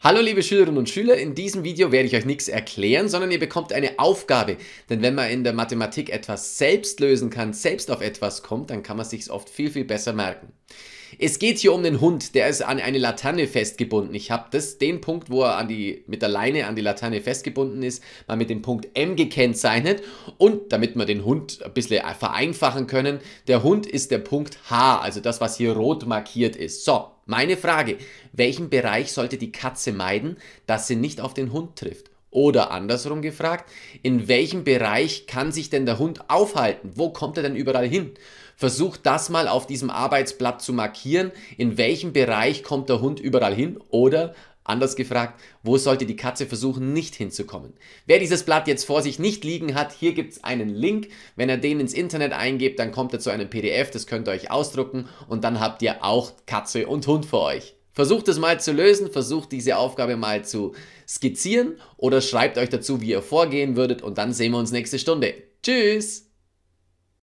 Hallo liebe Schülerinnen und Schüler, in diesem Video werde ich euch nichts erklären, sondern ihr bekommt eine Aufgabe. Denn wenn man in der Mathematik etwas selbst lösen kann, selbst auf etwas kommt, dann kann man sich's oft viel, viel besser merken. Es geht hier um den Hund, der ist an eine Laterne festgebunden. Ich habe das, den Punkt, wo er an die, mit der Leine an die Laterne festgebunden ist, mal mit dem Punkt M gekennzeichnet. Und damit wir den Hund ein bisschen vereinfachen können, der Hund ist der Punkt H, also das, was hier rot markiert ist. So, meine Frage, welchen Bereich sollte die Katze meiden, dass sie nicht auf den Hund trifft? Oder andersrum gefragt, in welchem Bereich kann sich denn der Hund aufhalten? Wo kommt er denn überall hin? Versucht das mal auf diesem Arbeitsblatt zu markieren, in welchem Bereich kommt der Hund überall hin? Oder anders gefragt, wo sollte die Katze versuchen, nicht hinzukommen? Wer dieses Blatt jetzt vor sich nicht liegen hat, hier gibt es einen Link. Wenn er den ins Internet eingibt, dann kommt er zu einem PDF, das könnt ihr euch ausdrucken und dann habt ihr auch Katze und Hund vor euch. Versucht es mal zu lösen, versucht diese Aufgabe mal zu skizzieren oder schreibt euch dazu, wie ihr vorgehen würdet und dann sehen wir uns nächste Stunde. Tschüss!